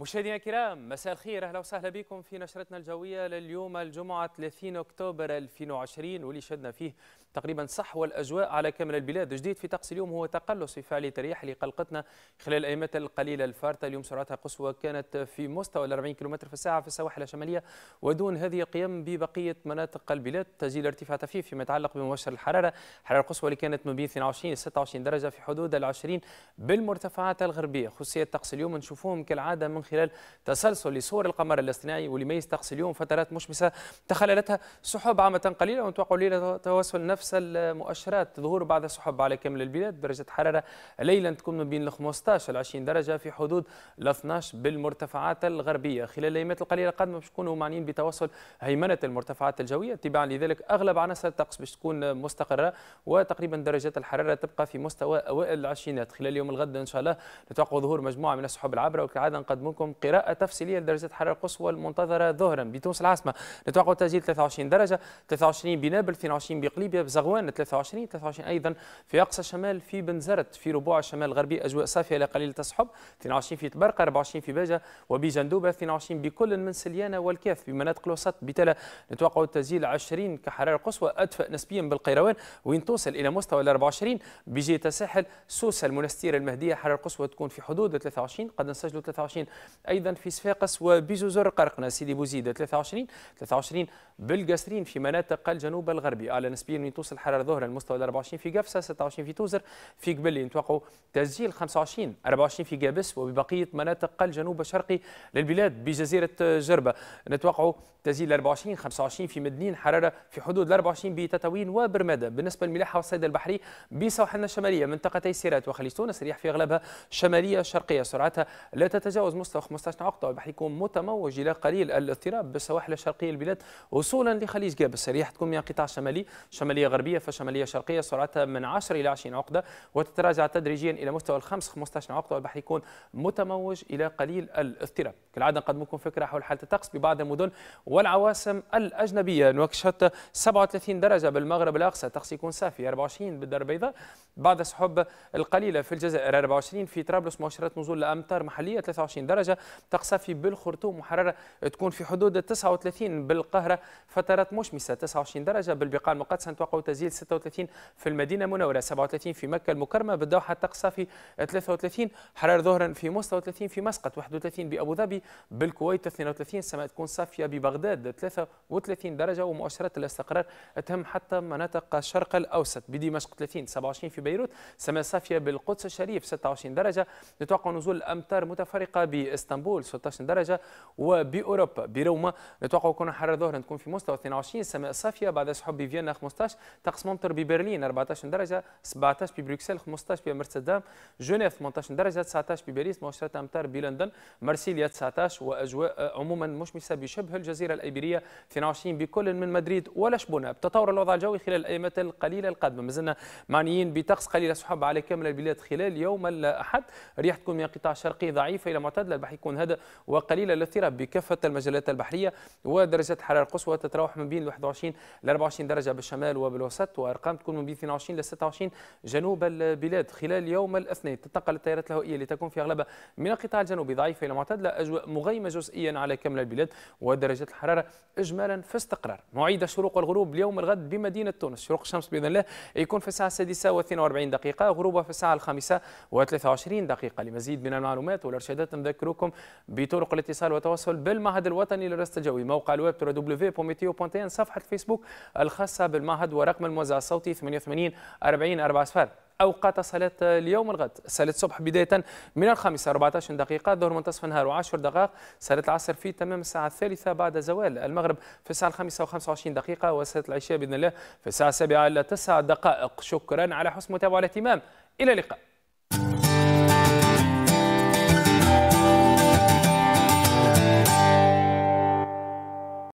مشاهدينا الكرام مساء الخير اهلا وسهلا بكم في نشرتنا الجويه لليوم الجمعه 30 اكتوبر 2020 واللي شدنا فيه تقريبا صحو الأجواء على كامل البلاد جديد في طقس اليوم هو تقلص في فعالية الرياح اللي قلقتنا خلال الأيام القليلة الفارطة اليوم سرعتها قصوى كانت في مستوى ال 40 كم في الساعة في السواحل الشمالية ودون هذه قيام ببقية مناطق البلاد تسجيل ارتفاع طفيف فيما يتعلق بمؤشر الحرارة الحرارة القصوى اللي كانت ما بين 22 ل 26 درجة في حدود ال 20 بالمرتفعات الغربية خصوصية طقس اليوم نشوفوهم كالعادة من خلال تسلسل لصور القمر الاصطناعي واللي يميز طقس اليوم فترات مشمسة تخللتها سحب عامة قليلة ونتوقع ليلة تواصل نفس نفس المؤشرات ظهور بعض السحب على كامل البلاد درجة حرارة ليلا تكون ما بين ال 15 ل 20 درجة في حدود ال 12 بالمرتفعات الغربية خلال الأيامات القليلة القادمة باش تكونوا معنيين بتوصل هيمنة المرتفعات الجوية اتباعا لذلك أغلب عناصر الطقس باش تكون مستقرة وتقريبا درجات الحرارة تبقى في مستوى أوائل العشرينات خلال يوم الغد إن شاء الله نتوقع ظهور مجموعة من السحب العابرة وكالعادة نقدم لكم قراءة تفصيلية لدرجة الحرارة القصوى المنتظرة ظهرا بتونس العاصمة نتوقع تسجيل 23 درجة 23 بنابل 22 بقليبيا زغوان 23 23 ايضا في اقصى شمال في بنزرت في ربوع الشمال الغربي اجواء صافيه الى قليل تسحب 22 في تبرقه 24 في باجه وبجندوبه 22 بكل من سليانه والكاف بمناطق الوسط بتلا نتوقع تسجيل 20 كحراره قصوى ادفأ نسبيا بالقيروان وين توصل الى مستوى ال 24 بجهه الساحل سوسه المنستير المهديه حراره قصوى تكون في حدود 23 قد نسجلوا 23 ايضا في صفاقس وبجزر قرقنا سيدي بوزيد 23 23 بالقاسرين في مناطق الجنوب الغربي اعلى نسبيا وين توصل الحراره ظهرا لمستوى 24 في قفصه 26 في توزر في قبلي نتوقعوا تسجيل 25 24 في قابس وببقيه مناطق الجنوب الشرقي للبلاد بجزيره آه، جربه نتوقعوا تسجيل 24 25 في مدنين حراره في حدود 24 بتتوين وبرماده بالنسبه للملاحه والصيد البحري بسواحلنا الشماليه منطقتي سيرات وخليج تونس الرياح في اغلبها شماليه شرقيه سرعتها لا تتجاوز مستوى 15 عقده والبحر يكون متموج الى قليل الاضطراب بالسواحل الشرقيه للبلاد وصولا لخليج قابس الرياح تكون من قطاع شمالي شماليه غربية فشمالية شرقية سرعتها من 10 إلى 20 عقدة وتتراجع تدريجيا إلى مستوى الخمس 15 عقدة والبحر يكون متموج إلى قليل الاضطراب كالعادة نقدم لكم فكرة حول حالة الطقس ببعض المدن والعواصم الأجنبية نواكشوط 37 درجة بالمغرب الأقصى الطقس يكون صافي 24 بالدار البيضاء بعد السحب القليلة في الجزائر 24 في طرابلس مؤشرات نزول لأمطار محلية 23 درجة طقس صافي بالخرطوم محررة تكون في حدود 39 بالقاهرة فترات مشمسة 29 درجة بالبقاع المقدسة نتوقع وتسجيل 36 في المدينه المنوره 37 في مكه المكرمه بالدوحه الطقس صافي 33 حراره ظهرا في مستوى 30 في مسقط 31 بابو ظبي بالكويت 32 السماء تكون صافيه ببغداد 33 درجه ومؤشرات الاستقرار تهم حتى مناطق الشرق الاوسط بدمشق 30 27 في بيروت سماء صافيه بالقدس الشريف 26 درجه نتوقع نزول امطار متفرقه باسطنبول 16 درجه وباوروبا بروما نتوقع يكون حراره ظهرا تكون في مستوى 22 سماء صافيه بعد سحب بفيينا 15 طقس ممطر ببرلين 14 درجه 17 ببروكسل 15 بامستردام جنيف 18 درجه 19 بباريس مؤشرات امطار بلندن مارسيليا 19 واجواء آه، عموما مشمسه بشبه الجزيره الايبيريه 22 بكل من مدريد ولشبونه بتطور الوضع الجوي خلال الايام القليله القادمه مازلنا معنيين بطقس قليل سحب على كامل البلاد خلال يوم الاحد الريح تكون من القطاع الشرقي ضعيفه الى معتدله البحر يكون هذا وقليل الاضطراب بكافه المجالات البحريه ودرجات الحراره القصوى تتراوح من بين 21 ل 24 درجه بالشمال وبال الوسط وارقام تكون من بين 22 ل 26 جنوب البلاد خلال يوم الاثنين تتنقل التيارات الهوائيه لتكون في اغلبها من القطاع الجنوبي ضعيفه الى معتدله اجواء مغيمه جزئيا على كامل البلاد ودرجات الحراره اجمالا في استقرار مواعيد الشروق والغروب اليوم الغد بمدينه تونس شروق الشمس باذن الله يكون في الساعه 6 و42 دقيقه غروبها في الساعه 5 و23 دقيقه لمزيد من المعلومات والارشادات نذكركم بطرق الاتصال والتواصل بالمعهد الوطني للرصد الجوي موقع الويب www.meteo.tn صفحه الفيسبوك الخاصه بالمعهد وراء رقم الموزع الصوتي 88 40 4 صفر اوقات صلاه اليوم الغد صلاه الصبح بدايه من الخامسه 14 دقيقه ظهر منتصف النهار و10 دقائق صلاه العصر في تمام الساعه الثالثه بعد زوال المغرب في الساعه الخامسه و25 دقيقه وصلاه العشاء باذن الله في الساعه السابعه الا 9 دقائق شكرا على حسن المتابعه والاهتمام الى اللقاء